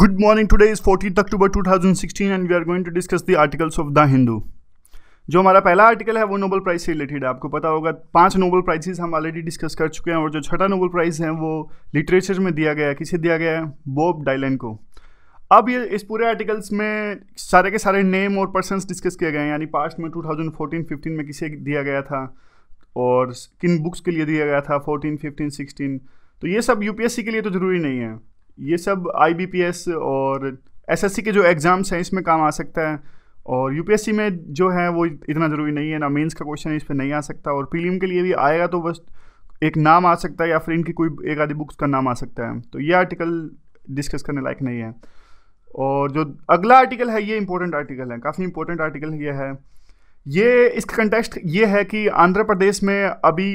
Good is Today October two thousand 2016 and we are going to discuss the articles of the Hindu जो हमारा पहला article है वो Nobel prize से related है आपको पता होगा पांच नोबल प्राइजेस हम ऑलरेडी डिस्कस कर चुके हैं और जो छठा नोबल प्राइज है वो लिटरेचर में दिया गया है किसे दिया गया है बॉब डायलैन को अब ये इस पूरे आर्टिकल्स में सारे के सारे नेम और पर्सन डिस्कस किए गए हैं यानी पास्ट में 2014 फिफ्टीन में किसे दिया गया था और किन बुक्स के लिए दिया गया था फोर्टीन फिफ्टीन सिक्सटीन तो ये सब यूपीएससी के लिए तो ज़रूरी नहीं है ये सब आई और एस के जो एग्ज़ाम्स हैं इसमें काम आ सकता है और यू में जो है वो इतना ज़रूरी नहीं है ना मेंस का क्वेश्चन इस पर नहीं आ सकता और प्रीलिम के लिए भी आएगा तो बस एक नाम आ सकता है या फिर इनकी कोई एक आधी बुक्स का नाम आ सकता है तो ये आर्टिकल डिस्कस करने लायक नहीं है और जो अगला आर्टिकल है ये इंपॉर्टेंट आर्टिकल है काफ़ी इंपॉर्टेंट आर्टिकल ये है ये इसका कंटेक्स्ट ये है कि आंध्र प्रदेश में अभी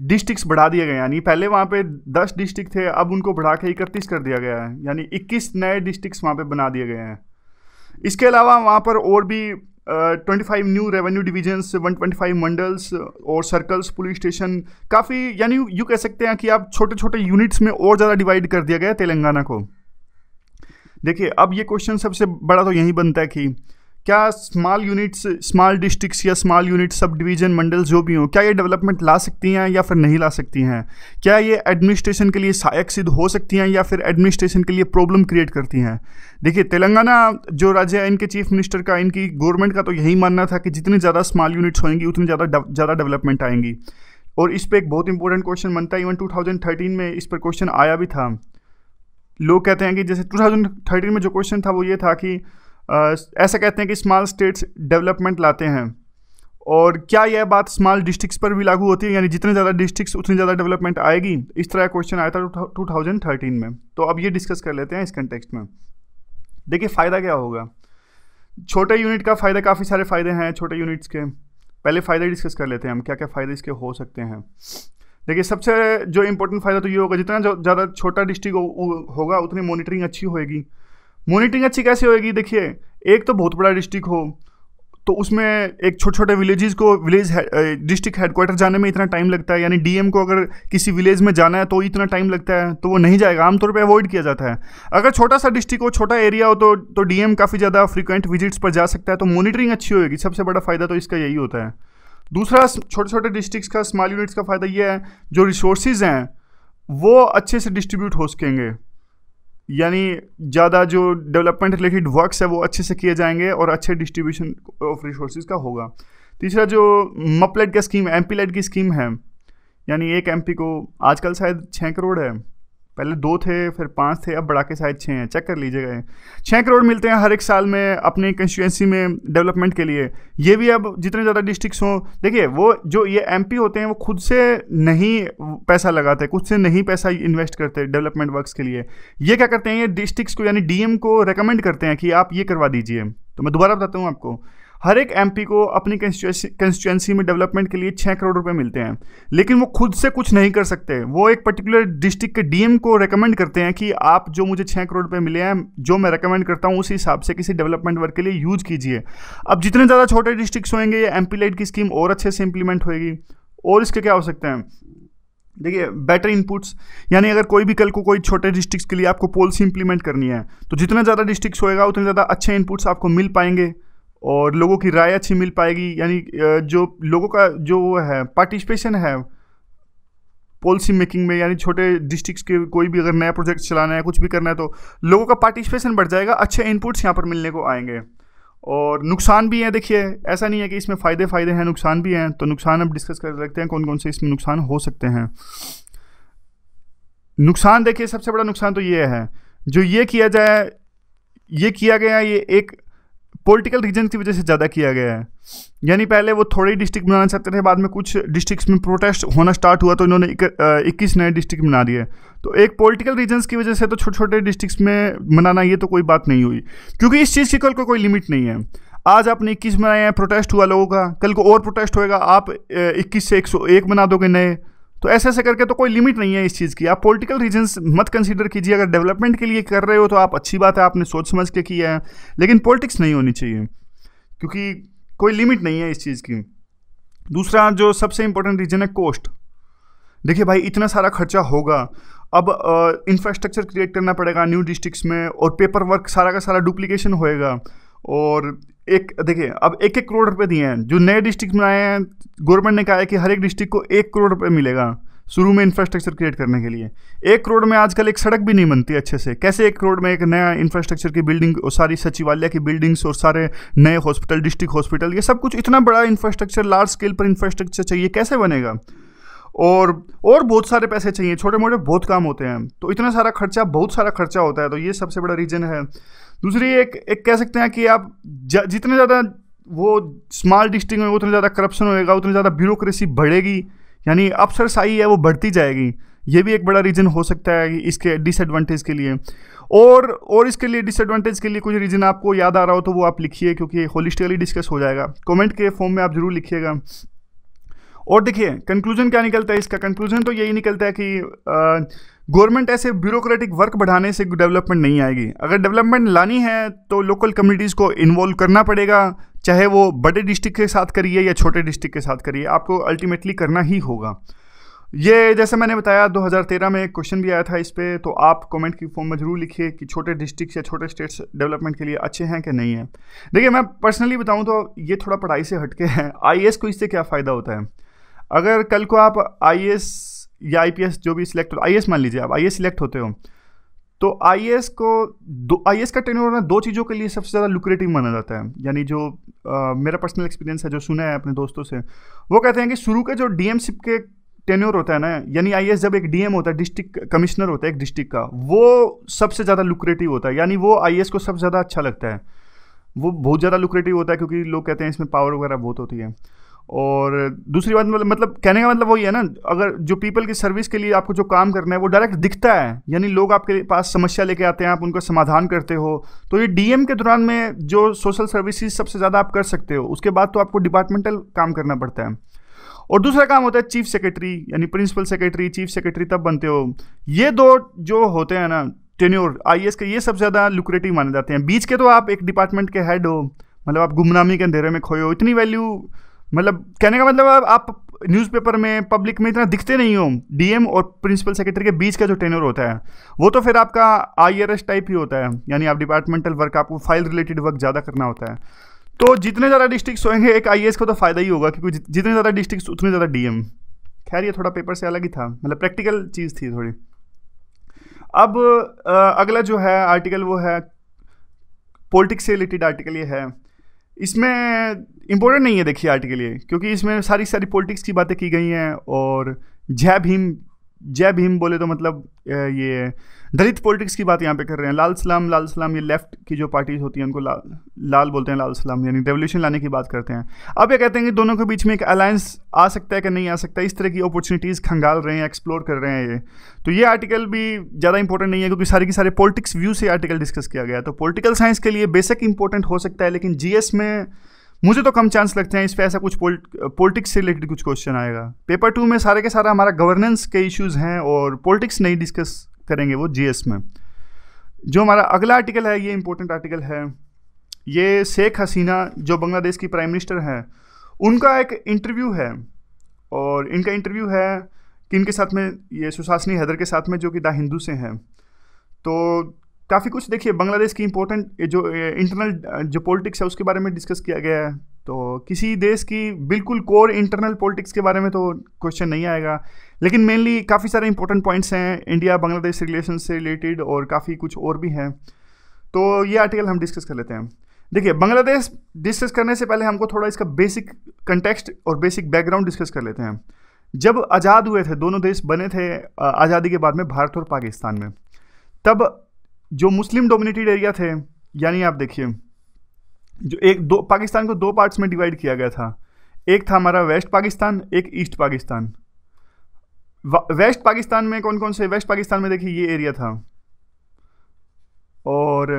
डिस्ट्रिक्ट बढ़ा दिए गए यानी पहले वहाँ पे 10 डिस्ट्रिक्ट थे अब उनको बढ़ा के इकतीस कर दिया गया है यानी 21 नए डिस्ट्रिक्ट वहाँ पे बना दिए गए हैं इसके अलावा वहाँ पर और भी twenty five new revenue divisions one twenty five mandals और सर्कल्स पुलिस स्टेशन काफ़ी यानी यू कह सकते हैं कि आप छोटे छोटे यूनिट्स में और ज़्यादा डिवाइड कर दिया गया तेलंगाना को देखिए अब ये क्वेश्चन सबसे बड़ा तो यही बनता है कि क्या स्मॉल यूनिट्स स्मॉल डिस्ट्रिक्स या small units subdivision mandal जो भी हों क्या ये डेवलपमेंट ला सकती हैं या फिर नहीं ला सकती हैं क्या ये एडमिनिस्ट्रेशन के लिए सहायक सिद्ध हो सकती हैं या फिर एडमिनिस्ट्रेशन के लिए प्रॉब्लम क्रिएट करती हैं देखिए तेलंगाना जो राज्य है इनके चीफ मिनिस्टर का इनकी गवर्नमेंट का तो यही मानना था कि जितनी ज़्यादा स्मॉल यूनिट्स होंगी उतनी ज़्यादा ज़्यादा डेवलपमेंट आएंगी और इस पर एक बहुत इंपॉर्टेंट क्वेश्चन बनता है इवन टू में इस पर क्वेश्चन आया भी था लोग कहते हैं कि जैसे टू में जो क्वेश्चन था वो ये था कि ऐसा कहते हैं कि स्मॉल स्टेट्स डेवलपमेंट लाते हैं और क्या यह बात स्मॉल डिस्ट्रिक्स पर भी लागू होती है यानी जितने ज़्यादा डिस्ट्रिक्स उतनी ज़्यादा डेवलपमेंट आएगी इस तरह का क्वेश्चन आया था टू थाउजेंड थर्टीन में तो अब ये डिस्कस कर लेते हैं इस कंटेक्स में देखिए फ़ायदा क्या होगा छोटे यूनिट का फ़ायदा काफ़ी सारे फ़ायदे हैं छोटे यूनिट्स के पहले फ़ायदे डिस्कस कर लेते हैं हम क्या क्या फ़ायदे इसके हो सकते हैं देखिए सबसे जो इम्पोर्टेंट फ़ायदा तो ये होगा जितना ज़्यादा छोटा डिस्ट्रिक्ट होगा उतनी मॉनिटरिंग अच्छी होगी मोनिटरिंग अच्छी कैसे होएगी देखिए एक तो बहुत बड़ा डिस्ट्रिक्ट हो तो उसमें एक छोटे छोटे विलेजेस को विलेज डिस्ट्रिक्ट हेडक्वार्टर जाने में इतना टाइम लगता है यानी डीएम को अगर किसी विलेज में जाना है तो इतना टाइम लगता है तो वो नहीं जाएगा आमतौर पे अवॉइड किया जाता है अगर छोटा सा डिस्ट्रिक्ट हो छोटा एरिया हो तो तो डीएम काफ़ी ज़्यादा फ्रिक्वेंट विजिट्स पर जा सकता है तो मॉनिटरिंग अच्छी होगी सबसे बड़ा फ़ायदा तो इसका यही होता है दूसरा छोटे छोटे डिस्ट्रिक्स का स्मॉल यूनिट्स का फ़ायदा ये है जो रिसोर्सेज हैं वो अच्छे से डिस्ट्रीब्यूट हो सकेंगे यानी ज़्यादा जो डेवलपमेंट रिलेटेड वर्क्स है वो अच्छे से किए जाएंगे और अच्छे डिस्ट्रीब्यूशन ऑफ रिसोर्स का होगा तीसरा जो मपलेट का स्कीम एम की स्कीम e है यानी एक एम को आजकल शायद छः करोड़ है पहले दो थे फिर पाँच थे अब बढ़ा के शायद छः हैं चेक कर लीजिएगा छः करोड़ मिलते हैं हर एक साल में अपनी कंस्टिट्यूंसी में डेवलपमेंट के लिए ये भी अब जितने ज़्यादा डिस्ट्रिक्स हों देखिए वो जो ये एमपी होते हैं वो खुद से नहीं पैसा लगाते खुद से नहीं पैसा इन्वेस्ट करते डेवलपमेंट वर्कस के लिए ये क्या करते हैं ये डिस्ट्रिक्स को यानी डीएम को रिकमेंड करते हैं कि आप ये करवा दीजिए तो मैं दोबारा बताता हूँ आपको हर एक एमपी को अपनी कंस्टिट्यूंसी में डेवलपमेंट के लिए छः करोड़ रुपए मिलते हैं लेकिन वो खुद से कुछ नहीं कर सकते वो एक पर्टिकुलर डिस्ट्रिक्ट के डीएम को रेकमेंड करते हैं कि आप जो मुझे छः करोड़ रुपए मिले हैं जो मैं रेकमेंड करता हूँ उस हिसाब से किसी डेवलपमेंट वर्क के लिए यूज़ कीजिए अब जितने ज़्यादा छोटे डिस्ट्रिक्स होंगे ये एम लाइट की स्कीम और अच्छे से इम्प्लीमेंट होगी और इसके क्या हो सकते हैं देखिए बेटर इनपुट्स यानी अगर कोई भी कल को कोई छोटे डिस्ट्रिक्ट्स के लिए आपको पॉलिसी इंप्लीमेंट करनी है तो जितना ज़्यादा डिस्ट्रिक्ट्स होएगा उतने ज़्यादा अच्छे इनपुट्स आपको मिल पाएंगे और लोगों की राय अच्छी मिल पाएगी यानी जो लोगों का जो वो है पार्टिसिपेशन है पॉलिसी मेकिंग में यानी छोटे डिस्ट्रिक्ट्स के कोई भी अगर नया प्रोजेक्ट चलाना है कुछ भी करना है तो लोगों का पार्टिसिपेशन बढ़ जाएगा अच्छे इनपुट्स यहाँ पर मिलने को आएंगे और नुकसान भी हैं देखिए ऐसा नहीं है कि इसमें फ़ायदे फ़ायदे हैं नुकसान भी हैं तो नुकसान हम डिस्कस कर सकते हैं कौन कौन से इसमें नुकसान हो सकते हैं नुकसान देखिए सबसे बड़ा नुकसान तो ये है जो ये किया जाए ये किया गया ये एक पॉलिटिकल रीजन की वजह से ज़्यादा किया गया है यानी पहले वो थोड़े डिस्ट्रिक्ट बनाना चाहते थे बाद में कुछ डिस्ट्रिक्ट्स में प्रोटेस्ट होना स्टार्ट हुआ तो इन्होंने इक्कीस नए डिस्ट्रिक्ट बना दिए तो एक पॉलिटिकल रीजंस की वजह से तो छोटे छोटे डिस्ट्रिक्ट्स में मनाना ये तो कोई बात नहीं हुई क्योंकि इस चीज़ की कल को कोई लिमिट नहीं है आज आपने इक्कीस बनाए हैं प्रोटेस्ट हुआ लोगों का कल को और प्रोटेस्ट होएगा आप इक्कीस से एक सौ एक बना दोगे नए तो ऐसे ऐसे करके तो कोई लिमिट नहीं है इस चीज़ की आप पॉलिटिकल रीजन मत कंसिडर कीजिए अगर डेवलपमेंट के लिए कर रहे हो तो आप अच्छी बात है आपने सोच समझ के किया है लेकिन पॉलिटिक्स नहीं होनी चाहिए क्योंकि कोई लिमिट नहीं है इस चीज़ की दूसरा जो सबसे इम्पोर्टेंट रीजन है कोस्ट देखिए भाई इतना सारा खर्चा होगा अब इंफ्रास्ट्रक्चर क्रिएट करना पड़ेगा न्यू डिस्ट्रिक्ट्स में और पेपर वर्क सारा का सारा डुप्लीकेशन होएगा और एक देखिए अब एक एक करोड़ रुपए दिए हैं जो नए डिस्ट्रिक्ट आए हैं गवर्नमेंट ने कहा है कि हर एक डिस्ट्रिक्ट को एक करोड़ रुपए मिलेगा शुरू में इंफ्रास्ट्रक्चर क्रिएट करने के लिए एक करोड़ में आजकल एक सड़क भी नहीं बनती अच्छे से कैसे एक करोड़ में एक नया इंफ्रास्ट्रक्चर की बिल्डिंग और सारी सचिवालय की बिल्डिंग्स और सारे नए हॉस्पिटल डिस्ट्रिक्ट हॉस्पिटल ये सब कुछ इतना बड़ा इंफ्रास्ट्रक्चर लार्ज स्केल पर इंफ्रास्ट्रक्चर चाहिए कैसे बनेगा और और बहुत सारे पैसे चाहिए छोटे मोटे बहुत काम होते हैं तो इतना सारा खर्चा बहुत सारा खर्चा होता है तो ये सबसे बड़ा रीज़न है दूसरी एक एक कह सकते हैं कि आप जितने ज़्यादा वो स्मॉल डिस्ट्रिक्ट में उतना ज़्यादा करप्शन होएगा उतनी ज़्यादा ब्यूरोक्रेसी बढ़ेगी यानी अफसरशाही है वो बढ़ती जाएगी ये भी एक बड़ा रीज़न हो सकता है इसके डिसएडवांटेज के लिए और और इसके लिए डिसएडवांटेज के लिए कुछ रीज़न आपको याद आ रहा हो तो वो आप लिखिए क्योंकि होलिस्टिकली डिस्कस हो जाएगा कमेंट के फॉर्म में आप ज़रूर लिखिएगा और देखिए कंक्लूजन क्या निकलता है इसका कंक्लूजन तो यही निकलता है कि आ, गवर्नमेंट ऐसे ब्यूरोक्रेटिक वर्क बढ़ाने से डेवलपमेंट नहीं आएगी अगर डेवलपमेंट लानी है तो लोकल कम्युनिटीज़ को इन्वॉल्व करना पड़ेगा चाहे वो बड़े डिस्ट्रिक्ट के साथ करिए या छोटे डिस्ट्रिक्ट के साथ करिए आपको अल्टीमेटली करना ही होगा ये जैसे मैंने बताया 2013 में क्वेश्चन भी आया था इस पर तो आप कमेंट की फॉर्म में ज़रूर लिखिए कि छोटे डिस्ट्रिक्ट या छोटे स्टेट्स डेवलपमेंट के लिए अच्छे हैं कि नहीं है देखिए मैं पर्सनली बताऊँ तो ये थोड़ा पढ़ाई से हटके हैं आई को इससे क्या फ़ायदा होता है अगर कल को आप आई या आई जो भी सिलेक्ट हो आई मान लीजिए आप आई सिलेक्ट होते हो तो आई को दो आई का ट्रेनिंग होना दो चीज़ों के लिए सबसे ज़्यादा लुक्रेटिव माना जाता है यानी जो आ, मेरा पर्सनल एक्सपीरियंस है जो सुना है अपने दोस्तों से वो कहते हैं कि शुरू के जो डी के टेन्योर होता है ना यानी आई जब एक डीएम होता है डिस्ट्रिक्ट कमिश्नर होता है एक डिस्ट्रिक्ट का वो सबसे ज़्यादा लुक्रेटिव होता है यानी वो आई को सबसे ज़्यादा अच्छा लगता है वो बहुत ज़्यादा लुक्रेटिव होता है क्योंकि लोग कहते हैं इसमें पावर वगैरह बहुत होती है और दूसरी बात मतलब, मतलब कहने का मतलब वही है ना अगर जो पीपल की सर्विस के लिए आपको जो काम करना है वो डायरेक्ट दिखता है यानी लोग आपके पास समस्या लेके आते हैं आप उनका समाधान करते हो तो ये डीएम के दौरान में जो सोशल सर्विसेज सबसे ज़्यादा आप कर सकते हो उसके बाद तो आपको डिपार्टमेंटल काम करना पड़ता है और दूसरा काम होता है चीफ सेक्रेटरी यानी प्रिंसिपल सेक्रेटरी चीफ सेक्रेटरी तब बनते हो ये दो जो होते हैं ना टेन्योर आई के ये सबसे ज़्यादा लुक्रेटिव माने जाते हैं बीच के तो आप एक डिपार्टमेंट के हेड हो मतलब आप गुमनामी के अंधेरे में खोए हो इतनी वैल्यू मतलब कहने का मतलब आप न्यूज़पेपर में पब्लिक में इतना दिखते नहीं हो डीएम और प्रिंसिपल सेक्रेटरी के बीच का जो टेनर होता है वो तो फिर आपका आईआरएस टाइप ही होता है यानी आप डिपार्टमेंटल वर्क आपको फाइल रिलेटेड वर्क ज़्यादा करना होता है तो जितने ज़्यादा डिस्ट्रिक्ट सोएंगे एक आई का तो फ़ायदा ही होगा क्योंकि जितने ज़्यादा डिस्ट्रिक्ट उतने ज़्यादा डी खैर ये थोड़ा पेपर से अलग ही था मतलब प्रैक्टिकल चीज़ थी थोड़ी अब अगला जो है आर्टिकल वो है पॉलिटिक्स से रिलेटेड आर्टिकल ये है इसमें इम्पोर्टेंट नहीं है देखिए आर्ट के लिए क्योंकि इसमें सारी सारी पॉलिटिक्स की बातें की गई हैं और जय भीम जय भीम बोले तो मतलब ये दलित पॉलिटिक्स की बात यहाँ पे कर रहे हैं लाल सलाम लाल सलाम ये लेफ्ट की जो पार्टीज होती हैं उनको ला, लाल बोलते हैं लाल सलाम यानी रेवोल्यूशन लाने की बात करते हैं अब ये कहते हैं कि दोनों के बीच में एक अलायंस आ सकता है कि नहीं आ सकता इस तरह की अपॉर्चुनिटीज़ खंगाल रहे हैं एक्सप्लोर कर रहे हैं ये तो ये आर्टिकल भी ज़्यादा इंपॉर्टेंट नहीं है क्योंकि सारी की सारे पॉलिटिक्स व्यू से आर्टिकल डिस्कस किया गया तो पोलिटिकल साइंस के लिए बेसिक इंपॉर्टेंट हो सकता है लेकिन जी में मुझे तो कम चांस लगते हैं इस पर ऐसा कुछ पॉलिटिक्स से रिलेटेड कुछ क्वेश्चन आएगा पेपर टू में सारे के सारा हमारा गवर्नेंस के इश्यूज हैं और पॉलिटिक्स नहीं डिस्कस करेंगे वो जीएस में जो हमारा अगला आर्टिकल है ये इंपॉर्टेंट आर्टिकल है ये शेख हसीना जो बांग्लादेश की प्राइम मिनिस्टर हैं उनका एक इंटरव्यू है और इनका इंटरव्यू है कि इनके साथ में ये सुशासनी हैदर के साथ में जो कि द हिंदू से हैं तो काफ़ी कुछ देखिए बांग्लादेश की इंपॉर्टेंट जो इंटरनल जो पॉलिटिक्स है उसके बारे में डिस्कस किया गया है तो किसी देश की बिल्कुल कोर इंटरनल पॉलिटिक्स के बारे में तो क्वेश्चन नहीं आएगा लेकिन मेनली काफ़ी सारे इंपॉर्टेंट पॉइंट्स हैं इंडिया बांग्लादेश रिलेशन से रिलेटेड और काफ़ी कुछ और भी हैं तो ये आर्टिकल हम डिस्कस कर लेते हैं देखिए बांग्लादेश डिस्कस करने से पहले हमको थोड़ा इसका बेसिक कंटेक्स्ट और बेसिक बैकग्राउंड डिस्कस कर लेते हैं जब आज़ाद हुए थे दोनों देश बने थे आज़ादी के बाद में भारत और पाकिस्तान में तब जो मुस्लिम डोमिनेटेड एरिया थे यानी आप देखिए जो एक दो पाकिस्तान को दो पार्ट्स में डिवाइड किया गया था एक था हमारा वेस्ट पाकिस्तान एक ईस्ट पाकिस्तान वेस्ट पाकिस्तान में कौन कौन से वेस्ट पाकिस्तान में देखिए ये एरिया था और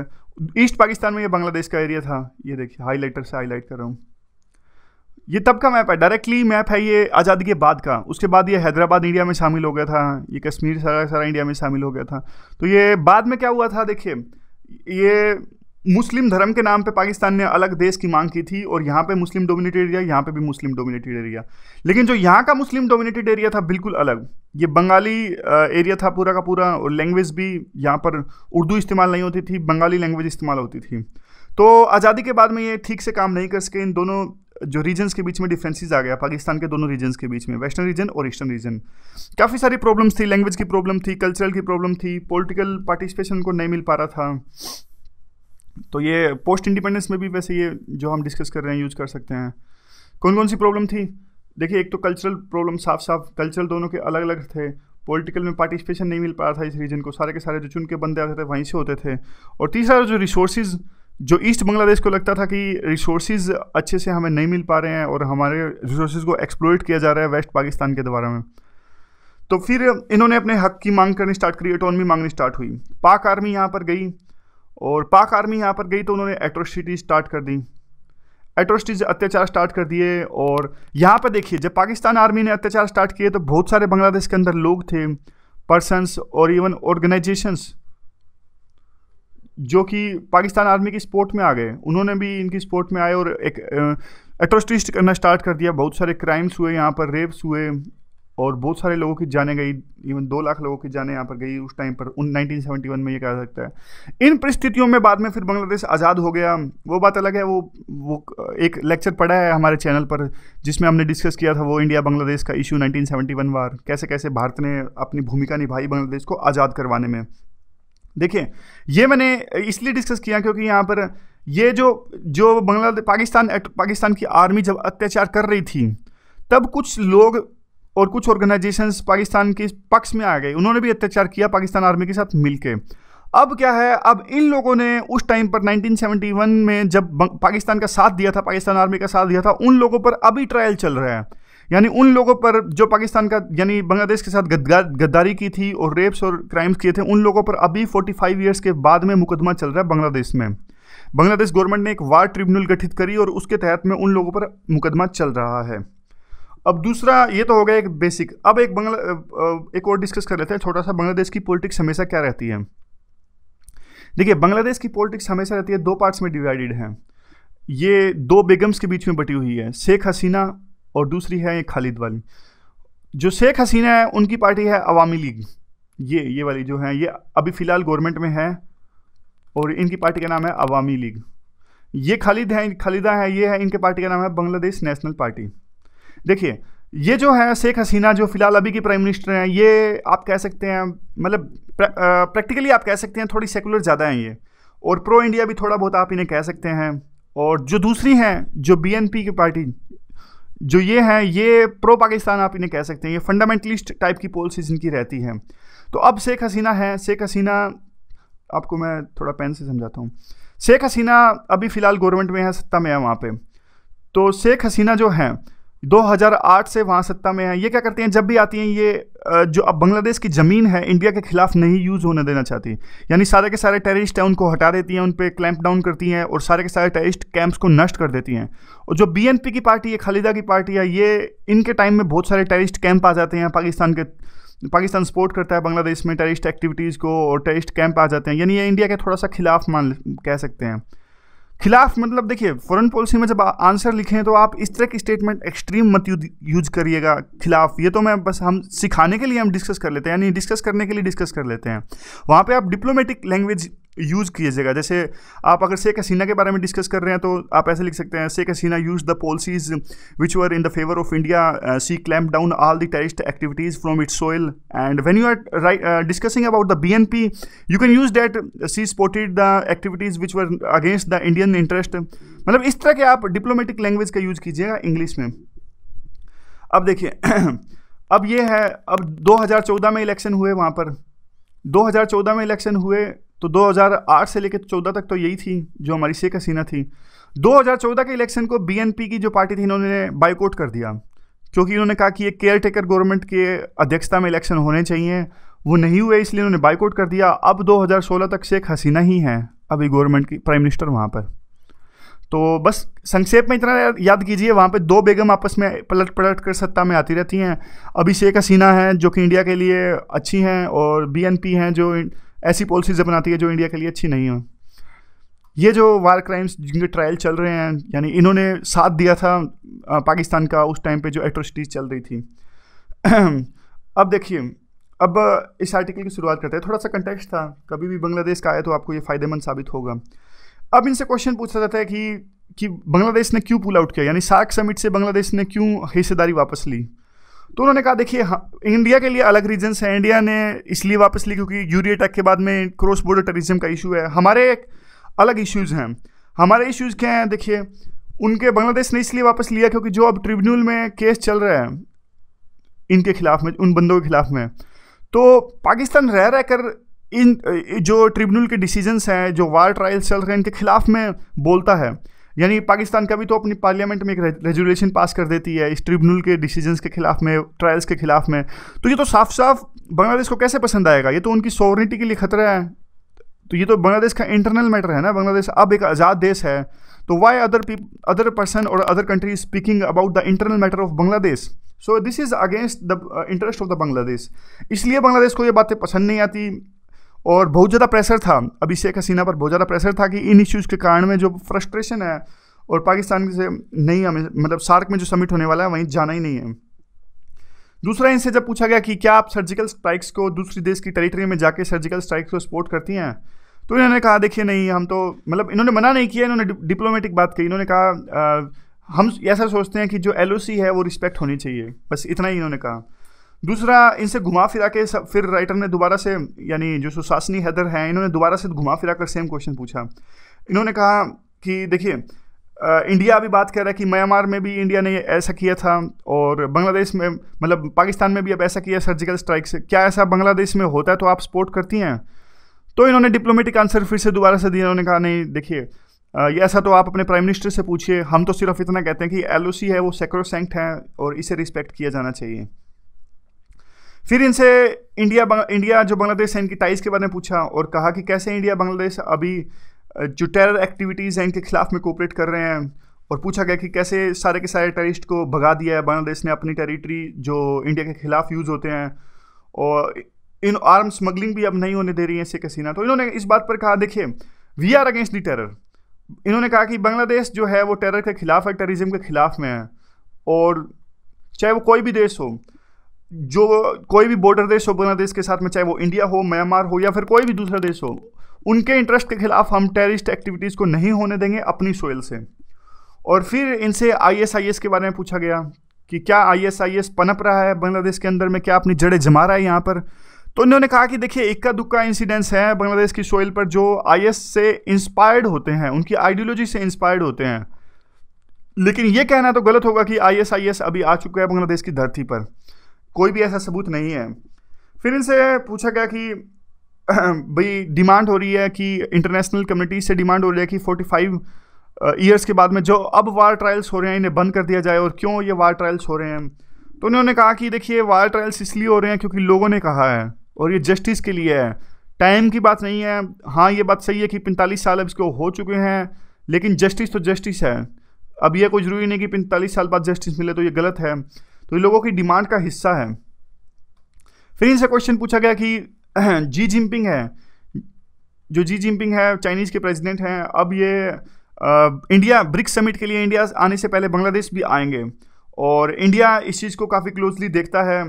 ईस्ट पाकिस्तान में ये बांग्लादेश का एरिया था ये देखिए हाईलाइटर से हाईलाइट कर रहा हूँ ये तब का मैप है डायरेक्टली मैप है ये आज़ादी के बाद का उसके बाद ये हैदराबाद इंडिया में शामिल हो गया था ये कश्मीर सारा सारा इंडिया में शामिल हो गया था तो ये बाद में क्या हुआ था देखिए ये मुस्लिम धर्म के नाम पे पाकिस्तान ने अलग देश की मांग की थी और यहाँ पे मुस्लिम डोमिनेटेड एरिया यहाँ पे भी मुस्लिम डोमिनेटेड एरिया लेकिन जो यहाँ का मुस्लिम डोमिनेटेड एरिया था बिल्कुल अलग ये बंगाली एरिया था पूरा का पूरा और लैंग्वेज भी यहाँ पर उर्दू इस्तेमाल नहीं होती थी बंगाली लैंग्वेज इस्तेमाल होती थी तो आज़ादी के बाद में ये ठीक से काम नहीं कर सके इन दोनों जो रीजन्स के बीच में डिफ्रेंसिस आ गया पाकिस्तान के दोनों रीजन्स के बीच में वेस्टर्न रीजन और ईस्टर्न रीजन काफ़ी सारी प्रॉब्लम्स थी लैंग्वेज की प्रॉब्लम थी कल्चरल की प्रॉब्लम थी पॉलिटिकल पार्टिसिपेशन को नहीं मिल पा रहा था तो ये पोस्ट इंडिपेंडेंस में भी वैसे ये जो हम डिस्कस कर रहे हैं यूज़ कर सकते हैं कौन कौन सी प्रॉब्लम थी देखिए एक तो कल्चरल प्रॉब्लम साफ साफ कल्चरल दोनों के अलग अलग थे पॉलिटिकल में पार्टिसिपेशन नहीं मिल पा रहा था इस रीजन को सारे के सारे जो चुन के बंदे आते थे वहीं से होते थे और तीसरा जो रिसोर्सेज जो ईस्ट बांग्लादेश को लगता था कि रिसोर्सेज अच्छे से हमें नहीं मिल पा रहे हैं और हमारे रिसोर्सेज को एक्सप्लोइट किया जा रहा है वेस्ट पाकिस्तान के द्वारा में तो फिर इन्होंने अपने हक की मांग करनी स्टार्ट करी ऑटोनमी मांगनी स्टार्ट हुई पाक आर्मी यहाँ पर गई और पाक आर्मी यहाँ पर गई तो उन्होंने एट्रोसिटी स्टार्ट कर दी एट्रोसिटीज अत्याचार स्टार्ट कर दिए और यहाँ पर देखिए जब पाकिस्तान आर्मी ने अत्याचार स्टार्ट किए तो बहुत सारे बांग्लादेश के अंदर लोग थे पर्सनस और इवन ऑर्गेनाइजेशंस जो कि पाकिस्तान आर्मी की स्पोर्ट में आ गए उन्होंने भी इनकी स्पोर्ट में आए और एक एट्रोस्टिस्ट करना स्टार्ट कर दिया बहुत सारे क्राइम्स हुए यहाँ पर रेप्स हुए और बहुत सारे लोगों की जाने गई इवन दो लाख लोगों की जाने यहाँ पर गई उस टाइम पर उन 1971 में ये कह सकता है इन परिस्थितियों में बाद में फिर बांग्लादेश आज़ाद हो गया वो बात अलग है वो वो एक लेक्चर पड़ा है हमारे चैनल पर जिसमें हमने डिस्कस किया था वो इंडिया बांग्लादेश का इशू 1971 वार कैसे कैसे भारत ने अपनी भूमिका निभाई बांग्लादेश को आज़ाद करवाने में देखिए ये मैंने इसलिए डिस्कस किया क्योंकि यहाँ पर ये जो जो बांग्लादेश पाकिस्तान पाकिस्तान की आर्मी जब अत्याचार कर रही थी तब कुछ लोग और कुछ ऑर्गेनाइजेशंस पाकिस्तान के पक्ष में आ गए उन्होंने भी अत्याचार किया पाकिस्तान आर्मी के साथ मिलकर अब क्या है अब इन लोगों ने उस टाइम पर 1971 में जब पाकिस्तान का साथ दिया था पाकिस्तान आर्मी का साथ दिया था उन लोगों पर अभी ट्रायल चल रहा है यानी उन लोगों पर जो पाकिस्तान का यानी बांग्लादेश के साथ गद्दारी की थी और रेप्स और क्राइम्स किए थे उन लोगों पर अभी 45 ईयर्स के बाद में मुकदमा चल रहा है बांग्लादेश में बांग्लादेश गवर्नमेंट ने एक वार ट्रिब्यूनल गठित करी और उसके तहत में उन लोगों पर मुकदमा चल रहा है अब दूसरा ये तो हो गया एक बेसिक अब एक बंगला एक और डिस्कस कर लेते हैं छोटा सा बांग्लादेश की पॉलिटिक्स हमेशा क्या रहती है देखिए बांग्लादेश की पॉलिटिक्स हमेशा रहती है दो पार्ट्स में डिवाइडेड है ये दो बेगम्स के बीच में बटी हुई है शेख हसीना और दूसरी है ये खालिद वाली जो शेख हसीना है उनकी पार्टी है अवामी लीग ये ये वाली जो है ये अभी फ़िलहाल गवर्नमेंट में है और इनकी पार्टी का नाम है अवामी लीग ये खालिद हैं खालिदा हैं ये है इनके पार्टी का नाम है बांग्लादेश नेशनल पार्टी देखिए ये जो है शेख हसीना जो फ़िलहाल अभी की प्राइम मिनिस्टर हैं ये आप कह सकते हैं मतलब प्रैक्टिकली आप कह सकते हैं थोड़ी सेकुलर ज़्यादा हैं ये और प्रो इंडिया भी थोड़ा बहुत आप इन्हें कह सकते हैं और जो दूसरी हैं जो बीएनपी की पार्टी जो ये हैं ये प्रो पाकिस्तान आप इन्हें कह सकते हैं ये फंडामेंटलिस्ट टाइप की पॉलिसीज इनकी रहती हैं तो अब शेख हसीना है शेख हसीना आपको मैं थोड़ा पेन से समझाता हूँ शेख हसीना अभी फ़िलहाल गवर्नमेंट में है सत्ता में है वहाँ पे तो शेख हसीना जो हैं 2008 से वहाँ सत्ता में है ये क्या करते हैं जब भी आती हैं ये जो अब बांग्लादेश की ज़मीन है इंडिया के खिलाफ नहीं यूज़ होने देना चाहती यानी सारे के सारे टेररिस्ट हैं उनको हटा देती हैं उन पर क्लैंप डाउन करती हैं और सारे के सारे टेररिस्ट कैंप्स को नष्ट कर देती हैं और जो बीएनपी की पार्टी है खालिदा की पार्टी है ये इनके टाइम में बहुत सारे टेररिस्ट कैंप आ जाते हैं पाकिस्तान के पाकिस्तान सपोर्ट करता है बांग्लादेश में टेररिस्ट एक्टिविटीज़ को और टेररिस्ट कैंप आ जाते हैं यानी ये इंडिया के थोड़ा सा खिलाफ मान कह सकते हैं खिलाफ मतलब देखिए फॉरेन पॉलिसी में जब आंसर लिखें तो आप इस तरह की स्टेटमेंट एक्सट्रीम मत यूज करिएगा खिलाफ ये तो मैं बस हम सिखाने के लिए हम डिस्कस कर लेते हैं यानी डिस्कस करने के लिए डिस्कस कर लेते हैं वहाँ पे आप डिप्लोमेटिक लैंग्वेज यूज़ कीजिएगा जैसे आप अगर शेख हसीना के बारे में डिस्कस कर रहे हैं तो आप ऐसे लिख सकते हैं Sheikh Hasina use the policies which were in the favour of India she clamp down all the terrorist activities from its soil and when you are right discussing about the B N P you can use that she supported the activities which were against the Indian interest मतलब इस तरह के आप diplomatic language का use कीजिएगा English में अब देखिए अब ये है अब 2014 में इलेक्शन हुए वहाँ पर 2014 में इलेक्शन हुए तो 2008 से लेकर 14 तक तो यही थी जो हमारी शेख हसीना थी 2014 के इलेक्शन को बीएनपी की जो पार्टी थी इन्होंने बाइकआउट कर दिया क्योंकि इन्होंने कहा कि ये केयर टेकर गवर्नमेंट के अध्यक्षता में इलेक्शन होने चाहिए वो नहीं हुए इसलिए उन्होंने बाइकआउट कर दिया अब 2016 तक शेख हसीना ही हैं अभी गवर्नमेंट की प्राइम मिनिस्टर वहाँ पर तो बस संक्षेप में इतना याद कीजिए वहाँ पे दो बेगम आपस में पलट पलट कर सत्ता में आती रहती हैं अभी शेख हसीना हैं जो कि इंडिया के लिए अच्छी हैं और बीएनपी हैं जो ऐसी पॉलिसीज़ बनाती है जो इंडिया के लिए अच्छी नहीं है ये जो वार क्राइम्स जिनके ट्रायल चल रहे हैं यानी इन्होंने साथ दिया था पाकिस्तान का उस टाइम पे जो एट्रोसिटीज़ चल रही थी अब देखिए अब इस आर्टिकल की शुरुआत करते हैं थोड़ा सा कंटेक्स्ट था कभी भी बांग्लादेश का आया तो आपको ये फ़ायदेमंद साबित होगा अब इनसे क्वेश्चन पूछा जाता है कि कि बांग्लादेश ने क्यों पुल आउट किया यानी सार्क समिट से बांग्लादेश ने क्यों हिस्सेदारी वापस ली तो उन्होंने कहा देखिए हाँ, इंडिया के लिए अलग रीजन्स हैं इंडिया ने इसलिए वापस ली क्योंकि यूरी अटैक के बाद में क्रॉस बॉर्डर टूरिज्म का इशू है हमारे एक अलग इश्यूज़ हैं हमारे इश्यूज़ क्या हैं देखिए उनके बांग्लादेश ने इसलिए वापस लिया क्योंकि जो अब ट्रिब्यूनल में केस चल रहा है इनके खिलाफ में उन बंदों के खिलाफ में तो पाकिस्तान रह रह कर इन जो ट्रिब्यूनल के डिसीजंस हैं जो वार ट्रायल्स चल रहे हैं इनके खिलाफ में बोलता है यानी पाकिस्तान का भी तो अपनी पार्लियामेंट में एक रेजुलेशन पास कर देती है इस ट्रिब्यूनल के डिसीजंस के खिलाफ में ट्रायल्स के खिलाफ में तो ये तो साफ साफ बांग्लादेश को कैसे पसंद आएगा ये तो उनकी सॉवरिटी के लिए खतरा है तो ये तो बांग्लादेश का इंटरनल मैटर है ना बांग्लादेश अब एक आज़ाद देश है तो वाई अदर अदर पर्सन और other country speaking about the internal matter of Bangladesh so this is against the interest of the Bangladesh इसलिए बांग्लादेश को ये बातें पसंद नहीं आती और बहुत ज़्यादा प्रेशर था अभिषेक हसीना पर बहुत ज़्यादा प्रेशर था कि इन इश्यूज़ के कारण में जो फ्रस्ट्रेशन है और पाकिस्तान से नहीं हमें मतलब सार्क में जो समिट होने वाला है वहीं जाना ही नहीं है दूसरा इनसे जब पूछा गया कि क्या आप सर्जिकल स्ट्राइक्स को दूसरी देश की टेरिटरी में जाके सर्जिकल स्ट्राइक्स को सपोर्ट करती हैं तो इन्होंने कहा देखिए नहीं हम तो मतलब इन्होंने मना नहीं किया इन्होंने डिप्लोमेटिक बात कही इन्होंने कहा आ, हम ऐसा सोचते हैं कि जो एल है वो रिस्पेक्ट होनी चाहिए बस इतना ही इन्होंने कहा दूसरा इनसे घुमा फिरा के सब फिर राइटर ने दोबारा से यानी जो सुशासनी हैदर हैं इन्होंने दोबारा से घुमा फिरा कर सेम क्वेश्चन पूछा इन्होंने कहा कि देखिए इंडिया अभी बात कर रहा है कि म्यांमार में भी इंडिया ने ऐसा किया था और बांग्लादेश में मतलब पाकिस्तान में भी अब ऐसा किया सर्जिकल स्ट्राइक से क्या ऐसा बांग्लादेश में होता है तो आप सपोर्ट करती हैं तो इन्होंने डिप्लोमेटिक आंसर फिर से दोबारा से दिया इन्होंने कहा नहीं देखिए ये ऐसा तो आप अपने प्राइम मिनिस्टर से पूछिए हम तो सिर्फ इतना कहते हैं कि एल है वो सेक्रोसेंक्ट हैं और इसे रिस्पेक्ट किया जाना चाहिए फिर इनसे इंडिया इंडिया जो बांग्लादेश है इनकी टाइज के बारे में पूछा और कहा कि कैसे इंडिया बांग्लादेश अभी जो टेरर एक्टिविटीज़ हैं इनके खिलाफ में कोऑपरेट कर रहे हैं और पूछा गया कि कैसे सारे के सारे टेरिस्ट को भगा दिया है बांग्लादेश ने अपनी टेरिटरी जो इंडिया के खिलाफ यूज़ होते हैं और इन आर्म स्मगलिंग भी अब नहीं होने दे रही है शेख हसीना तो इन्होंने इस बात पर कहा देखिए we are against the terror इन्होंने कहा कि बांग्लादेश जो है वो टेरर के खिलाफ है टेररिज्म के खिलाफ में है और चाहे वो कोई भी देश हो जो कोई भी बॉर्डर देश हो बांग्लादेश के साथ में चाहे वो इंडिया हो म्यांमार हो या फिर कोई भी दूसरा देश हो उनके इंटरेस्ट के खिलाफ हम टेररिस्ट एक्टिविटीज़ को नहीं होने देंगे अपनी सोयल से और फिर इनसे आईएसआईएस के बारे में पूछा गया कि क्या आईएसआईएस पनप रहा है बांग्लादेश के अंदर में क्या अपनी जड़ें जमा रहा है यहाँ पर तो उन्होंने कहा कि देखिए इक्का दुक्का इंसिडेंट्स हैं बांग्लादेश की सोइल पर जो आई से इंस्पायर्ड होते हैं उनकी आइडियोलॉजी से इंस्पायर्ड होते हैं लेकिन ये कहना तो गलत होगा कि आई अभी आ चुका है बांग्लादेश की धरती पर कोई भी ऐसा सबूत नहीं है फिर इनसे पूछा गया कि भाई डिमांड हो रही है कि इंटरनेशनल कम्युनिटी से डिमांड हो रही है कि 45 ईयर्स के बाद में जो अब वार ट्रायल्स हो रहे हैं इन्हें बंद कर दिया जाए और क्यों ये वार ट्रायल्स हो रहे हैं तो उन्होंने कहा कि देखिए वार ट्रायल्स इसलिए हो रहे हैं क्योंकि लोगों ने कहा है और ये जस्टिस के लिए है टाइम की बात नहीं है हाँ ये बात सही है कि पैंतालीस साल अब इसको हो चुके हैं लेकिन जस्टिस तो जस्टिस है अब यह कोई ज़रूरी नहीं कि पैंतालीस साल बाद जस्टिस मिले तो ये गलत है तो ये लोगों की डिमांड का हिस्सा है फिर इनसे क्वेश्चन पूछा गया कि जी जिनपिंग है जो जी जिनपिंग है चाइनीज़ के प्रेसिडेंट हैं अब ये आ, इंडिया ब्रिक्स समिट के लिए इंडिया आने से पहले बांग्लादेश भी आएंगे और इंडिया इस चीज़ को काफ़ी क्लोजली देखता है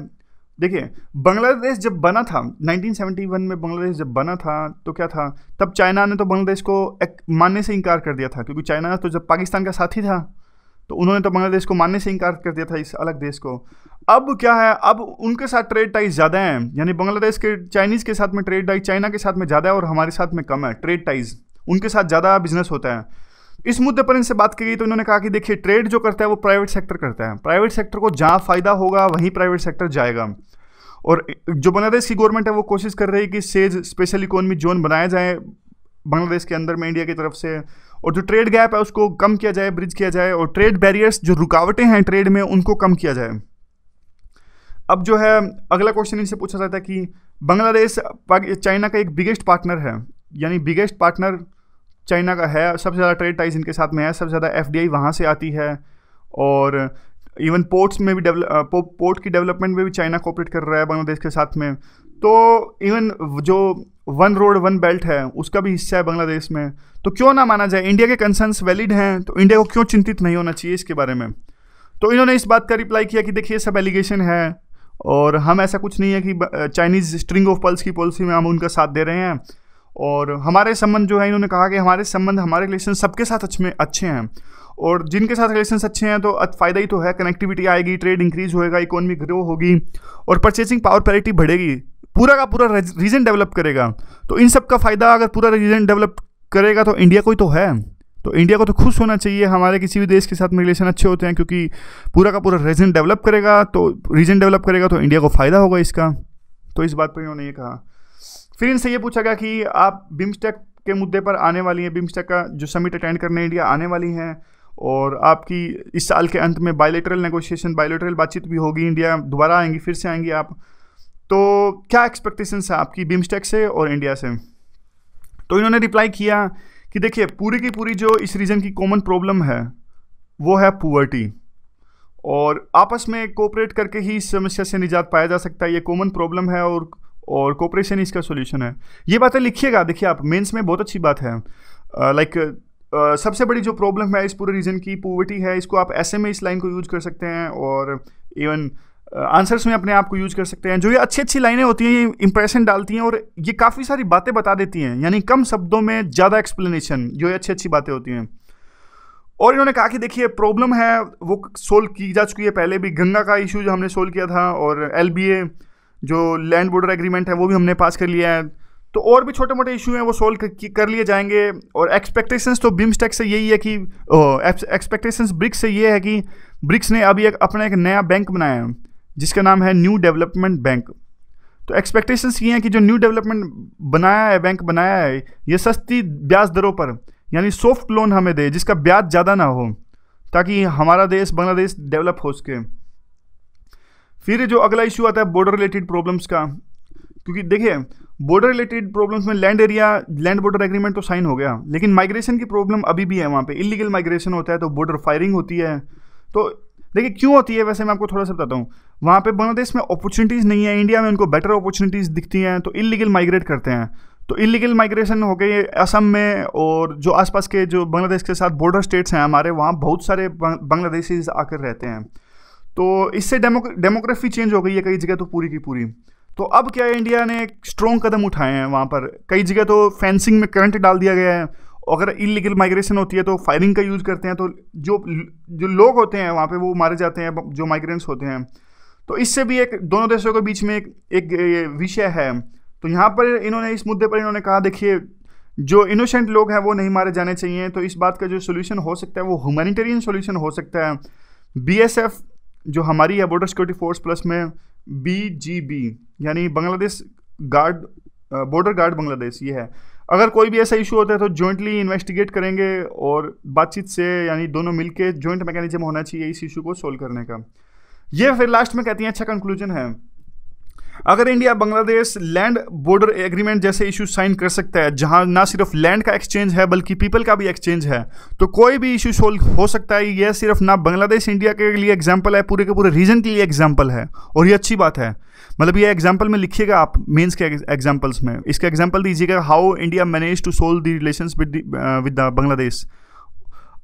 देखिए बांग्लादेश जब बना था 1971 में बांग्लादेश जब बना था तो क्या था तब चाइना ने तो बांग्लादेश को एक मानने से इनकार कर दिया था क्योंकि चाइना तो जब पाकिस्तान का साथी था तो उन्होंने तो बांग्लादेश को मानने से इनकार कर दिया था इस अलग देश को अब क्या है अब उनके साथ ट्रेड टाइज ज़्यादा हैं यानी बांग्लादेश के चाइनीज़ के साथ में ट्रेड टाइज चाइना के साथ में ज़्यादा है और हमारे साथ में कम है ट्रेड टाइज उनके साथ ज़्यादा बिजनेस होता है इस मुद्दे पर इनसे बात की गई तो इन्होंने कहा कि देखिए ट्रेड जो करता है वो प्राइवेट सेक्टर करता है प्राइवेट सेक्टर को जहाँ फ़ायदा होगा वहीं प्राइवेट सेक्टर जाएगा और जो बांग्लादेश की गवर्नमेंट है वो कोशिश कर रही है कि सेज स्पेशल इकोनॉमी जोन बनाया जाए बांग्लादेश के अंदर में इंडिया की तरफ से और जो ट्रेड गैप है उसको कम किया जाए ब्रिज किया जाए और ट्रेड बैरियर्स जो रुकावटें हैं ट्रेड में उनको कम किया जाए अब जो है अगला क्वेश्चन इनसे पूछा जाता है कि बांग्लादेश चाइना का एक बिगेस्ट पार्टनर है यानी बिगेस्ट पार्टनर चाइना का है सबसे ज़्यादा ट्रेड टाइज इनके साथ में है सबसे ज़्यादा एफ डी वहाँ से आती है और इवन पोर्ट्स में भी डेवलप पोर्ट की डेवलपमेंट में भी चाइना कोऑपरेट कर रहा है बांग्लादेश के साथ में तो इवन जो वन रोड वन बेल्ट है उसका भी हिस्सा है बांग्लादेश में तो क्यों ना माना जाए इंडिया के कंसर्न्स वैलिड हैं तो इंडिया को क्यों चिंतित नहीं होना चाहिए इसके बारे में तो इन्होंने इस बात का रिप्लाई किया कि देखिए ये सब एलिगेशन है और हम ऐसा कुछ नहीं है कि चाइनीज़ स्ट्रिंग ऑफ पल्स की पॉलिसी में हम उनका साथ दे रहे हैं और हमारे संबंध जो है इन्होंने कहा कि हमारे संबंध हमारे रिलेशन सबके साथ अच्छे अच्छे हैं और जिनके साथ रिलेशन अच्छे हैं तो फ़ायदा ही तो है कनेक्टिविटी आएगी ट्रेड इंक्रीज होएगा इकोनॉमी ग्रो होगी और परचेसिंग पावर पैरिटी बढ़ेगी पूरा का पूरा रीजन डेवलप करेगा तो इन सब का फ़ायदा अगर पूरा रीजन डेवलप करेगा तो इंडिया को ही तो है तो इंडिया को तो खुश होना चाहिए हमारे किसी भी देश के साथ में रिलेशन अच्छे होते हैं क्योंकि पूरा का पूरा रीजन डेवलप करेगा तो रीजन डेवलप करेगा तो इंडिया को फ़ायदा होगा इसका तो इस बात पर इन्होंने ये कहा फिर इनसे ये पूछा गया कि आप बिम्स्टेक के मुद्दे पर आने वाली हैं बिम्स्टेक का जो समिट अटेंड करने इंडिया आने वाली हैं और आपकी इस साल के अंत में बायोलेटरल नेगोशिएशन बायोलेटरल बातचीत भी होगी इंडिया दोबारा आएंगी फिर से आएंगी आप तो क्या एक्सपेक्टेशंस है आपकी बिम्स्टेक से और इंडिया से तो इन्होंने रिप्लाई किया कि देखिए पूरी की पूरी जो इस रीजन की कॉमन प्रॉब्लम है वो है पुअर्टी और आपस में कोऑपरेट करके ही इस समस्या से निजात पाया जा सकता है ये कॉमन प्रॉब्लम है और और कोऑपरेशन इसका सोल्यूशन है ये बातें लिखिएगा देखिए आप मेंस में बहुत अच्छी बात है लाइक uh, like, Uh, सबसे बड़ी जो प्रॉब्लम है इस पूरे रीजन की पोवर्टी है इसको आप ऐसे में e इस लाइन को यूज कर सकते हैं और इवन आंसर्स में अपने आप को यूज कर सकते हैं जो ये अच्छी अच्छी लाइनें होती हैं ये इंप्रेशन डालती हैं और ये काफ़ी सारी बातें बता देती हैं यानी कम शब्दों में ज़्यादा एक्सप्लेनेशन जो ये अच्छी अच्छी बातें होती हैं और इन्होंने कहा कि देखिए प्रॉब्लम है वो सोल्व की जा चुकी है पहले भी गंगा का इशू जो हमने सोल्व किया था और एल जो लैंड बॉर्डर एग्रीमेंट है वो भी हमने पास कर लिया है तो और भी छोटे मोटे इशू हैं वो सोल्व कर, लिए जाएंगे और एक्सपेक्टेशंस तो बिमस्टेक से यही है कि एक्सपेक्टेशंस ब्रिक्स से ये है कि ब्रिक्स ने अभी एक अपना एक नया बैंक बनाया है जिसका नाम है न्यू डेवलपमेंट बैंक तो एक्सपेक्टेशंस ये हैं कि जो न्यू डेवलपमेंट बनाया है बैंक बनाया है ये सस्ती ब्याज दरों पर यानी सॉफ्ट लोन हमें दे जिसका ब्याज ज़्यादा ना हो ताकि हमारा देश बांग्लादेश डेवलप हो सके फिर जो अगला इशू आता है बॉर्डर रिलेटेड प्रॉब्लम्स का क्योंकि देखिए बॉर्डर रिलेटेड प्रॉब्लम्स में land area land border agreement तो साइन हो गया लेकिन माइग्रेशन की प्रॉब्लम अभी भी है वहाँ पे इलीगल माइग्रेशन होता है तो बॉर्डर फायरिंग होती है तो देखिए क्यों होती है वैसे मैं आपको थोड़ा सा बताता हूँ वहाँ पे बांग्लादेश में अपॉर्चुनिटीज़ नहीं है इंडिया में उनको बेटर अपॉर्चुनिटीज़ दिखती हैं तो इलीगल माइग्रेट करते हैं तो इलीगल माइग्रेशन हो गई असम में और जो आसपास के जो बांग्लादेश के साथ बॉर्डर स्टेट्स हैं हमारे वहाँ बहुत सारे बांग्लादेशीज आकर रहते हैं तो इससे डेमोग्राफी चेंज हो गई है कई जगह तो पूरी की पूरी तो अब क्या इंडिया ने स्ट्रॉन्ग कदम उठाए हैं वहाँ पर कई जगह तो फेंसिंग में करंट डाल दिया गया है अगर इलीगल माइग्रेशन होती है तो फायरिंग का यूज़ करते हैं तो जो जो लोग होते हैं वहाँ पे वो मारे जाते हैं जो माइग्रेंट्स होते हैं तो इससे भी एक दोनों देशों के बीच में एक एक विषय है तो यहाँ पर इन्होंने इस मुद्दे पर इन्होंने कहा देखिए जो इनोसेंट लोग हैं वो नहीं मारे जाने चाहिए तो इस बात का जो सोल्यूशन हो सकता है वो ह्यूमैनिटेरियन सोल्यूशन हो सकता है बी जो हमारी है बॉर्डर सिक्योरिटी फोर्स प्लस में बी यानी Bangladesh guard border guard Bangladesh ये है अगर कोई भी ऐसा इशू होता है तो जॉइंटली इन्वेस्टिगेट करेंगे और बातचीत से यानी दोनों मिलके जॉइंट मैकेनिज्म होना चाहिए इस इशू को सोल्व करने का ये फिर लास्ट में कहती हैं अच्छा कंक्लूजन है अगर India Bangladesh land border agreement जैसे इशू साइन कर सकता है जहां ना सिर्फ लैंड का एक्सचेंज है बल्कि पीपल का भी एक्सचेंज है तो कोई भी इशू सोल्व हो सकता है यह सिर्फ ना बांग्लादेश इंडिया के लिए एग्जाम्पल है पूरे के पूरे रीजन के लिए एग्जाम्पल है और ये अच्छी बात है मतलब ये एग्जाम्पल में लिखिएगा आप मीन्स के एग्जाम्पल्स में इसका एग्जाम्पल दीजिएगा how India manage to solve the relation with the Bangladesh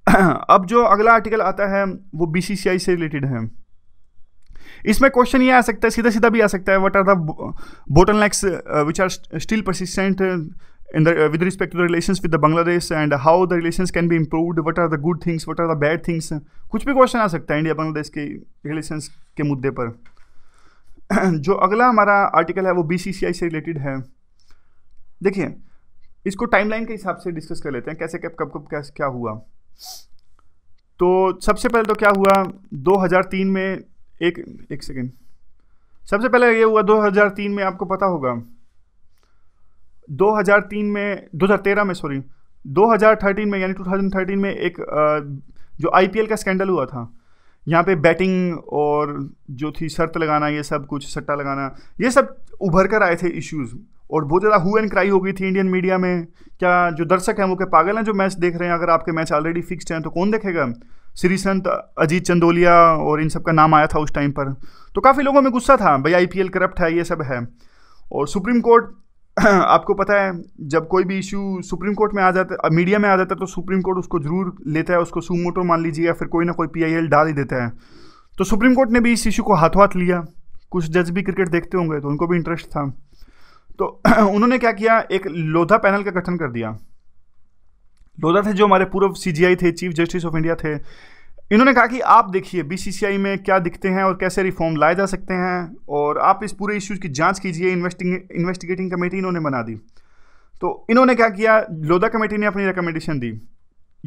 अब जो अगला आर्टिकल आता है वो बी से रिलेटेड है इसमें क्वेश्चन ये आ सकता है सीधा सीधा भी आ सकता है what are the bottlenecks which are still persistent in the, uh, with respect to the relations with the Bangladesh and the the relations can be improved, what are the good things, what are the कुछ भी question आ सकता है India Bangladesh के relation के मुद्दे पर जो अगला हमारा आर्टिकल है वो बी से रिलेटेड है देखिए इसको टाइमलाइन के हिसाब से डिस्कस कर लेते हैं कैसे कब कब कब क्या क्या हुआ तो सबसे पहले तो क्या हुआ 2003 में एक एक सेकेंड सबसे पहले ये हुआ 2003 में आपको पता होगा 2003 में 2013 में सॉरी 2013 में यानी 2013 में एक जो आईपीएल का स्कैंडल हुआ था यहाँ पे बैटिंग और जो थी शर्त लगाना ये सब कुछ सट्टा लगाना ये सब उभर कर आए थे इश्यूज और बहुत ज़्यादा हु एंड क्राई हो गई थी इंडियन मीडिया में क्या जो दर्शक हैं वो के पागल हैं जो मैच देख रहे हैं अगर आपके मैच ऑलरेडी फिक्स्ड हैं तो कौन देखेगा श्री संत अजीत चंदोलिया और इन सब का नाम आया था उस टाइम पर तो काफ़ी लोगों में गुस्सा था भाई आई करप्ट है ये सब है और सुप्रीम कोर्ट आपको पता है जब कोई भी इशू सुप्रीम कोर्ट में आ जाता मीडिया में आ जाता है तो सुप्रीम कोर्ट उसको ज़रूर लेता है उसको सुमोटो मान लीजिए या फिर कोई ना कोई पीआईएल डाल ही देता है तो सुप्रीम कोर्ट ने भी इस इशू को हाथों हाथ लिया कुछ जज भी क्रिकेट देखते होंगे तो उनको भी इंटरेस्ट था तो उन्होंने क्या किया एक लोधा पैनल का गठन कर दिया लोधा थे जो हमारे पूर्व सीजीआई थे चीफ जस्टिस ऑफ इंडिया थे इन्होंने कहा कि आप देखिए बीसीसीआई में क्या दिखते हैं और कैसे रिफॉर्म लाए जा सकते हैं और आप इस पूरे इश्यूज की जांच कीजिए इन्वेस्टिगेटिंग कमेटी इन्होंने बना दी तो इन्होंने क्या किया लोधा कमेटी ने अपनी रिकमेंडेशन दी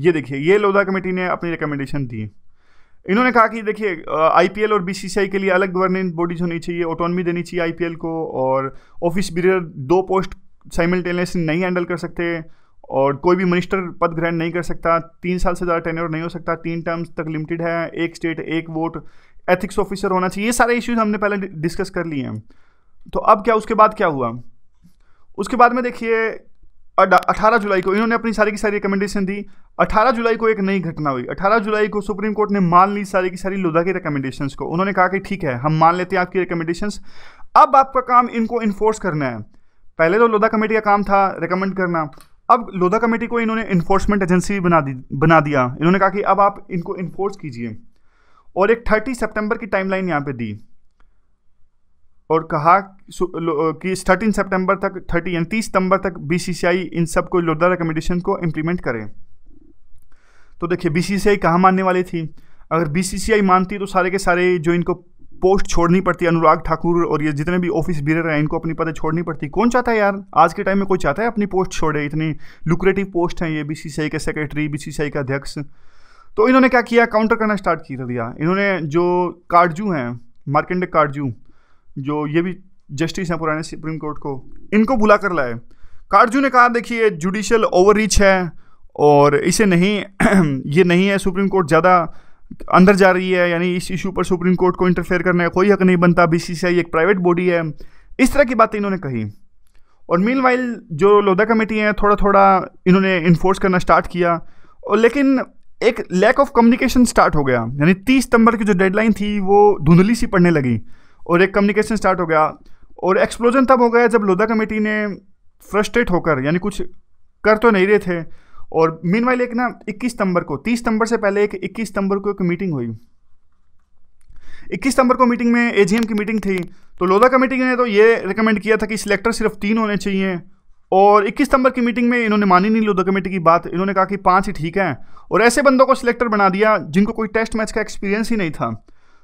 ये देखिए ये लोधा कमेटी ने अपनी रिकमेंडेशन दी इन्होंने कहा कि देखिए आईपीएल और बीसीसीआई के लिए अलग गवर्निंग बॉडीज होनी चाहिए ऑटोनमी देनी चाहिए आईपीएल को और ऑफिस बिरर दो पोस्ट साइमल्टेनियसली नहीं हैंडल कर सकते और कोई भी मिनिस्टर पद ग्रहण नहीं कर सकता तीन साल से ज़्यादा टेन्योर नहीं हो सकता तीन टर्म्स तक लिमिटेड है एक स्टेट एक वोट एथिक्स ऑफिसर होना चाहिए ये सारे इश्यूज हमने पहले डिस्कस कर लिए हैं तो अब क्या उसके बाद क्या हुआ उसके बाद में देखिए अठारह जुलाई को इन्होंने अपनी सारी की सारी रिकमेंडेशन दी अठारह जुलाई को एक नई घटना हुई अठारह जुलाई को सुप्रीम कोर्ट ने मान ली सारी की सारी लोधा की रिकमेंडेशन को उन्होंने कहा कि ठीक है हम मान लेते हैं आपकी रिकमेंडेशन अब आपका काम इनको इन्फोर्स करना है पहले तो लोधा कमेटी का काम था रिकमेंड करना अब लोधा कमेटी को इन्होंने इन्फोर्समेंट एजेंसी बना दी बना दिया इन्होंने कहा कि अब आप इनको इन्फोर्स कीजिए और एक थर्टी सितंबर की टाइमलाइन यहाँ पे दी और कहा कि थर्टीन सितंबर तक थर्टी यानी तीस सितंबर तक बीसीसीआई इन सब को लोधा रिकमेंडेशन को इम्प्लीमेंट करें तो देखिए बीसीसीआई कहाँ मानने वाली थी अगर बीसीसीआई मानती तो सारे के सारे जो इनको पोस्ट छोड़नी पड़ती है अनुराग ठाकुर और ये जितने भी ऑफिस बीरर हैं इनको अपनी पदें छोड़नी पड़ती कौन चाहता है यार आज के टाइम में कोई चाहता है अपनी पोस्ट छोड़े इतनी लुक्रेटिव पोस्ट हैं ये बी के सेक्रेटरी बी के अध्यक्ष तो इन्होंने क्या किया काउंटर करना स्टार्ट कर दिया इन्होंने जो कार्डजू हैं मार्केंडे कार्डजू जो ये भी जस्टिस हैं पुराने सुप्रीम कोर्ट को इनको बुला कर लाए कार्डजू ने कहा देखिए जुडिशल ओवर है और इसे नहीं ये नहीं है सुप्रीम कोर्ट ज़्यादा अंदर जा रही है यानी इस इशू पर सुप्रीम कोर्ट को इंटरफेयर करने का कोई हक नहीं बनता बीसीसीआई एक प्राइवेट बॉडी है इस तरह की बातें इन्होंने कही और मीन वाइल जो लोधा कमेटी हैं थोड़ा थोड़ा इन्होंने इन्फोर्स करना स्टार्ट किया और लेकिन एक लैक ऑफ कम्युनिकेशन स्टार्ट हो गया यानी तीस सितंबर की जो डेडलाइन थी वो धुंधली सी पड़ने लगी और एक कम्युनिकेशन स्टार्ट हो गया और एक्सप्लोजन तब हो गया जब लोधा कमेटी ने फ्रस्ट्रेट होकर यानी कुछ कर तो नहीं रहे थे और मीन वाइल एक ना इक्कीस सितंबर को तीस सितंबर से पहले एक इक्कीस सितंबर को एक मीटिंग हुई इक्कीस सितंबर को मीटिंग में एजीएम की मीटिंग थी तो लोधा कमेटी ने तो ये रिकमेंड किया था कि सिलेक्टर सिर्फ तीन होने चाहिए और 21 सितंबर की मीटिंग में इन्होंने मानी नहीं लोधा कमेटी की बात इन्होंने कहा कि पांच ही ठीक है और ऐसे बंदों को सिलेक्टर बना दिया जिनको कोई टेस्ट मैच का एक्सपीरियंस ही नहीं था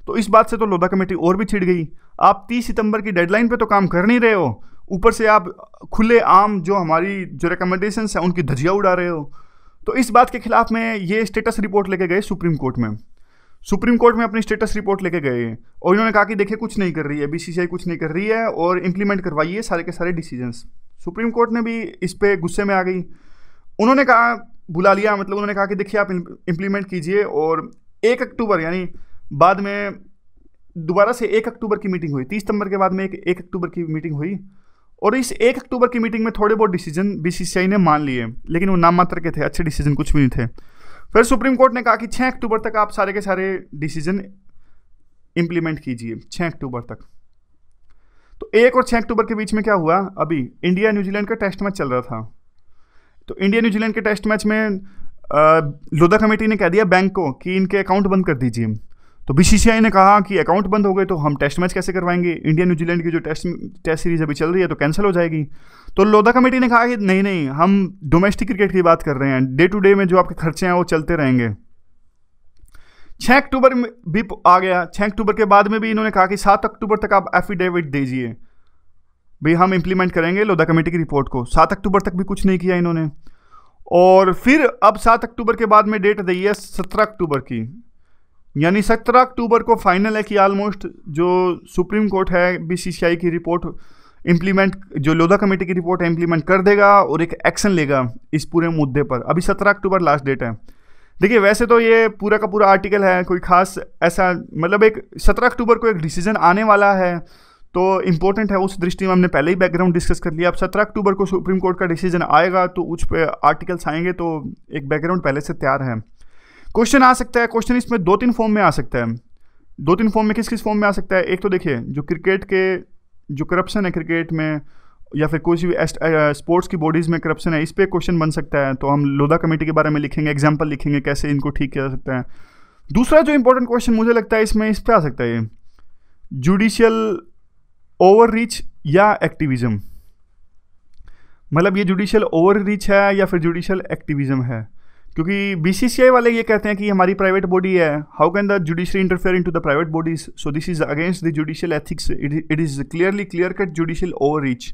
तो इस बात से तो लोधा कमेटी और भी छिड़ गई आप 30 सितंबर की डेडलाइन पे तो काम कर नहीं रहे हो ऊपर से आप खुले आम जो हमारी जो रिकमेंडेशन है उनकी धजिया उड़ा रहे हो तो इस बात के खिलाफ में ये स्टेटस रिपोर्ट लेके गए सुप्रीम कोर्ट में सुप्रीम कोर्ट में अपनी स्टेटस रिपोर्ट लेके गए और इन्होंने कहा कि देखिए कुछ नहीं कर रही है बीसीसीआई कुछ नहीं कर रही है और इम्प्लीमेंट करवाइए सारे के सारे डिसीजंस सुप्रीम कोर्ट ने भी इस पर गुस्से में आ गई उन्होंने कहा बुला लिया मतलब उन्होंने कहा कि देखिए आप इम्प्लीमेंट कीजिए और एक अक्टूबर यानी बाद में दोबारा से एक अक्टूबर की मीटिंग हुई तीस सितंबर के बाद में एक एक अक्टूबर की मीटिंग हुई और इस एक अक्टूबर की मीटिंग में थोड़े बहुत डिसीजन बीसीसीआई ने मान लिए लेकिन वो नाम मात्र के थे अच्छे डिसीजन कुछ भी नहीं थे फिर सुप्रीम कोर्ट ने कहा कि छः अक्टूबर तक आप सारे के सारे डिसीजन इम्प्लीमेंट कीजिए छः अक्टूबर तक तो एक और छः अक्टूबर के बीच में क्या हुआ अभी इंडिया न्यूजीलैंड का टेस्ट मैच चल रहा था तो इंडिया न्यूजीलैंड के टेस्ट मैच में लोधा कमेटी ने कह दिया बैंक को कि इनके अकाउंट बंद कर दीजिए तो बीसीसीआई ने कहा कि अकाउंट बंद हो गए तो हम टेस्ट मैच कैसे करवाएंगे इंडिया न्यूजीलैंड की जो टेस्ट टेस्ट सीरीज अभी चल रही है तो कैंसिल हो जाएगी तो लोधा कमेटी ने कहा कि नहीं नहीं हम डोमेस्टिक क्रिकेट की बात कर रहे हैं डे टू डे में जो आपके खर्चे हैं वो चलते रहेंगे छः अक्टूबर में भी आ गया छः अक्टूबर के बाद में भी इन्होंने कहा कि सात अक्टूबर तक आप एफिडेविट दीजिए भाई हम इम्प्लीमेंट करेंगे लोधा कमेटी की रिपोर्ट को सात अक्टूबर तक भी कुछ नहीं किया इन्होंने और फिर अब सात अक्टूबर के बाद में डेट दी है सत्रह अक्टूबर की यानी सत्रह अक्टूबर को फाइनल है कि ऑलमोस्ट जो सुप्रीम कोर्ट है बीसीसीआई की रिपोर्ट इम्प्लीमेंट जो लोधा कमेटी की रिपोर्ट है इम्प्लीमेंट कर देगा और एक एक्शन लेगा इस पूरे मुद्दे पर अभी सत्रह अक्टूबर लास्ट डेट है देखिए वैसे तो ये पूरा का पूरा आर्टिकल है कोई खास ऐसा मतलब एक सत्रह अक्टूबर को एक डिसीजन आने वाला है तो इम्पोर्टेंट है उस दृष्टि में हमने पहले ही बैकग्राउंड डिस्कस कर लिया अब सत्रह अक्टूबर को सुप्रीम कोर्ट का डिसीजन आएगा तो उस पर आर्टिकल्स आएंगे तो एक बैकग्राउंड पहले से तैयार है क्वेश्चन आ सकता है क्वेश्चन इसमें दो तीन फॉर्म में आ सकता है दो तीन फॉर्म में किस किस फॉर्म में आ सकता है एक तो देखिए जो क्रिकेट के जो करप्शन है क्रिकेट में या फिर कोई भी स्पोर्ट्स की बॉडीज़ में करप्शन है इस पर क्वेश्चन बन सकता है तो हम लोधा कमेटी के बारे में लिखेंगे एग्जाम्पल लिखेंगे कैसे इनको ठीक किया जा सकता है दूसरा जो इंपॉर्टेंट क्वेश्चन मुझे लगता है इसमें इस पर आ सकता है ये जुडिशियल ओवर रीच या एक्टिविज़म मतलब ये जुडिशियल ओवर रीच है या फिर जुडिशियल एक्टिविज्म है क्योंकि बी वाले ये कहते हैं कि हमारी प्राइवेट बॉडी है how can the judiciary interfere in to the private bodies so this is against the judicial ethics it is clearly clear cut judicial over reach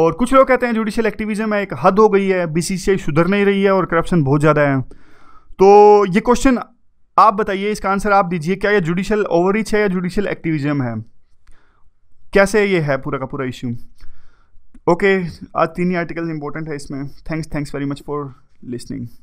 और कुछ लोग कहते हैं जुडिशियल एक्टिविज्म है एक हद हो गई है बी सुधर नहीं रही है और करप्शन बहुत ज़्यादा है तो ये क्वेश्चन आप बताइए इसका आंसर आप दीजिए क्या ये जुडिशियल ओवर है या जुडिशियल एक्टिविज्म है कैसे ये है पूरा का पूरा इश्यू ओके आज तीन ही आर्टिकल इंपॉर्टेंट है इसमें thanks thanks very much for listening.